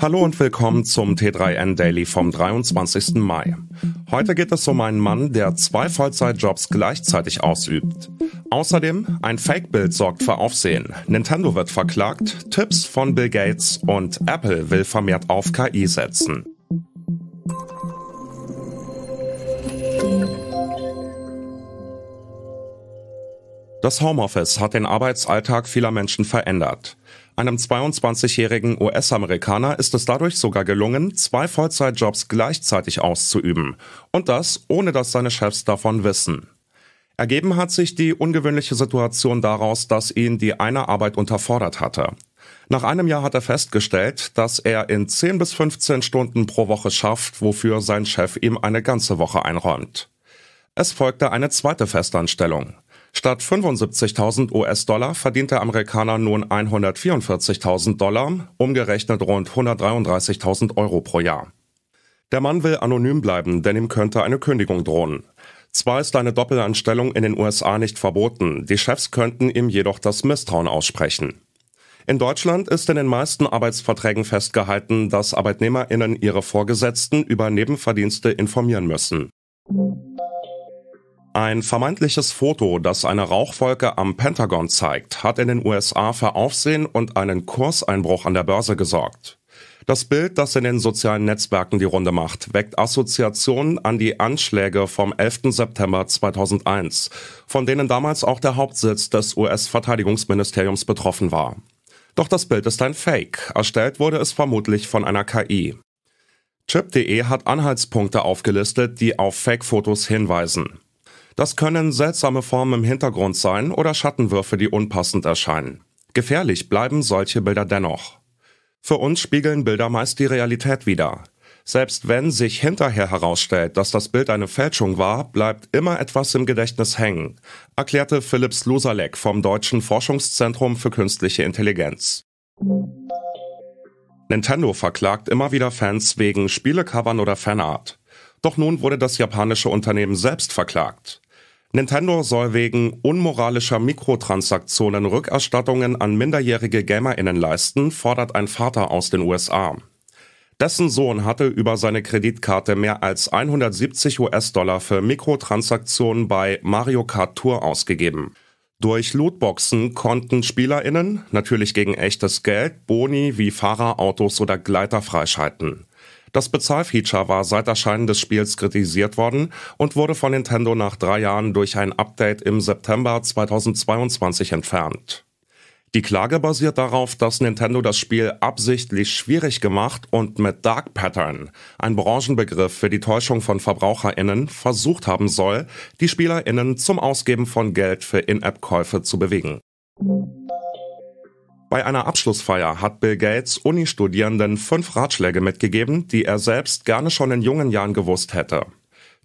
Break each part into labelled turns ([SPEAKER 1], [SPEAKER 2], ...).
[SPEAKER 1] Hallo und willkommen zum T3N Daily vom 23. Mai. Heute geht es um einen Mann, der zwei Vollzeitjobs gleichzeitig ausübt. Außerdem, ein Fake-Bild sorgt für Aufsehen. Nintendo wird verklagt, Tipps von Bill Gates und Apple will vermehrt auf KI setzen. Das Homeoffice hat den Arbeitsalltag vieler Menschen verändert. Einem 22-jährigen US-Amerikaner ist es dadurch sogar gelungen, zwei Vollzeitjobs gleichzeitig auszuüben. Und das, ohne dass seine Chefs davon wissen. Ergeben hat sich die ungewöhnliche Situation daraus, dass ihn die eine Arbeit unterfordert hatte. Nach einem Jahr hat er festgestellt, dass er in 10 bis 15 Stunden pro Woche schafft, wofür sein Chef ihm eine ganze Woche einräumt. Es folgte eine zweite Festanstellung. Statt 75.000 US-Dollar verdient der Amerikaner nun 144.000 Dollar, umgerechnet rund 133.000 Euro pro Jahr. Der Mann will anonym bleiben, denn ihm könnte eine Kündigung drohen. Zwar ist eine Doppelanstellung in den USA nicht verboten, die Chefs könnten ihm jedoch das Misstrauen aussprechen. In Deutschland ist in den meisten Arbeitsverträgen festgehalten, dass Arbeitnehmerinnen ihre Vorgesetzten über Nebenverdienste informieren müssen. Ein vermeintliches Foto, das eine Rauchwolke am Pentagon zeigt, hat in den USA für Aufsehen und einen Kurseinbruch an der Börse gesorgt. Das Bild, das in den sozialen Netzwerken die Runde macht, weckt Assoziationen an die Anschläge vom 11. September 2001, von denen damals auch der Hauptsitz des US-Verteidigungsministeriums betroffen war. Doch das Bild ist ein Fake. Erstellt wurde es vermutlich von einer KI. Chip.de hat Anhaltspunkte aufgelistet, die auf Fake-Fotos hinweisen. Das können seltsame Formen im Hintergrund sein oder Schattenwürfe, die unpassend erscheinen. Gefährlich bleiben solche Bilder dennoch. Für uns spiegeln Bilder meist die Realität wider. Selbst wenn sich hinterher herausstellt, dass das Bild eine Fälschung war, bleibt immer etwas im Gedächtnis hängen, erklärte Philips Lusalek vom Deutschen Forschungszentrum für künstliche Intelligenz. Nintendo verklagt immer wieder Fans wegen Spielecovern oder Fanart. Doch nun wurde das japanische Unternehmen selbst verklagt. Nintendo soll wegen unmoralischer Mikrotransaktionen Rückerstattungen an minderjährige GamerInnen leisten, fordert ein Vater aus den USA. Dessen Sohn hatte über seine Kreditkarte mehr als 170 US-Dollar für Mikrotransaktionen bei Mario Kart Tour ausgegeben. Durch Lootboxen konnten SpielerInnen, natürlich gegen echtes Geld, Boni wie Fahrerautos oder Gleiter freischalten. Das Bezahlfeature war seit Erscheinen des Spiels kritisiert worden und wurde von Nintendo nach drei Jahren durch ein Update im September 2022 entfernt. Die Klage basiert darauf, dass Nintendo das Spiel absichtlich schwierig gemacht und mit Dark Pattern, ein Branchenbegriff für die Täuschung von Verbraucherinnen, versucht haben soll, die Spielerinnen zum Ausgeben von Geld für In-App-Käufe zu bewegen. Bei einer Abschlussfeier hat Bill Gates Uni-Studierenden fünf Ratschläge mitgegeben, die er selbst gerne schon in jungen Jahren gewusst hätte.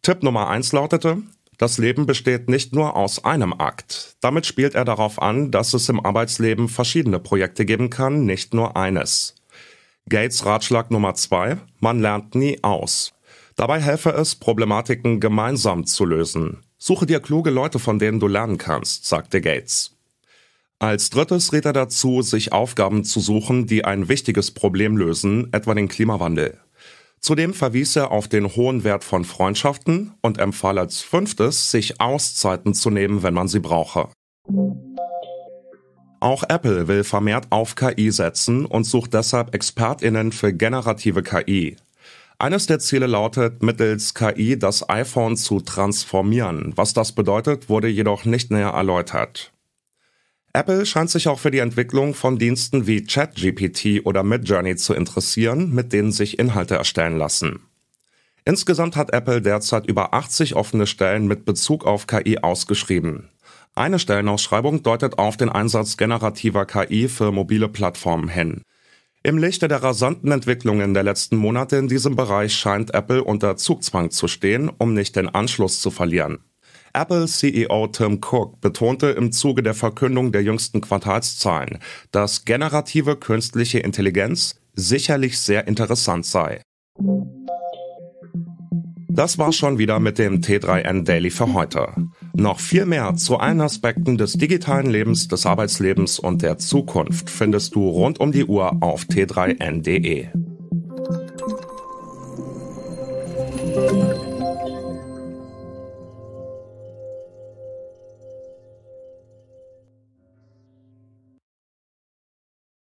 [SPEAKER 1] Tipp Nummer eins lautete, das Leben besteht nicht nur aus einem Akt. Damit spielt er darauf an, dass es im Arbeitsleben verschiedene Projekte geben kann, nicht nur eines. Gates Ratschlag Nummer zwei: Man lernt nie aus. Dabei helfe es, Problematiken gemeinsam zu lösen. Suche dir kluge Leute, von denen du lernen kannst, sagte Gates. Als drittes rät er dazu, sich Aufgaben zu suchen, die ein wichtiges Problem lösen, etwa den Klimawandel. Zudem verwies er auf den hohen Wert von Freundschaften und empfahl als fünftes, sich Auszeiten zu nehmen, wenn man sie brauche. Auch Apple will vermehrt auf KI setzen und sucht deshalb Expertinnen für generative KI. Eines der Ziele lautet, mittels KI das iPhone zu transformieren. Was das bedeutet, wurde jedoch nicht näher erläutert. Apple scheint sich auch für die Entwicklung von Diensten wie ChatGPT oder Midjourney zu interessieren, mit denen sich Inhalte erstellen lassen. Insgesamt hat Apple derzeit über 80 offene Stellen mit Bezug auf KI ausgeschrieben. Eine Stellenausschreibung deutet auf den Einsatz generativer KI für mobile Plattformen hin. Im Lichte der rasanten Entwicklungen der letzten Monate in diesem Bereich scheint Apple unter Zugzwang zu stehen, um nicht den Anschluss zu verlieren. Apple-CEO Tim Cook betonte im Zuge der Verkündung der jüngsten Quartalszahlen, dass generative künstliche Intelligenz sicherlich sehr interessant sei. Das war schon wieder mit dem T3N Daily für heute. Noch viel mehr zu allen Aspekten des digitalen Lebens, des Arbeitslebens und der Zukunft findest du rund um die Uhr auf t3n.de.